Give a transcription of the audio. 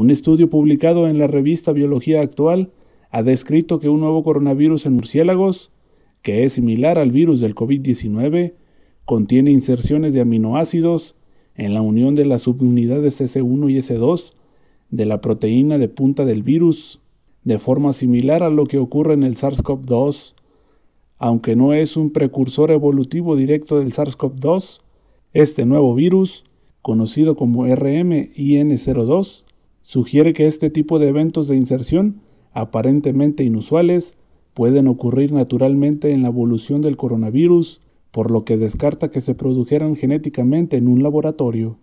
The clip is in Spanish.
Un estudio publicado en la revista Biología Actual ha descrito que un nuevo coronavirus en murciélagos, que es similar al virus del COVID-19, contiene inserciones de aminoácidos en la unión de las subunidades S1 y S2 de la proteína de punta del virus, de forma similar a lo que ocurre en el SARS-CoV-2. Aunque no es un precursor evolutivo directo del SARS-CoV-2, este nuevo virus, conocido como RMIN02, sugiere que este tipo de eventos de inserción, aparentemente inusuales, pueden ocurrir naturalmente en la evolución del coronavirus, por lo que descarta que se produjeran genéticamente en un laboratorio.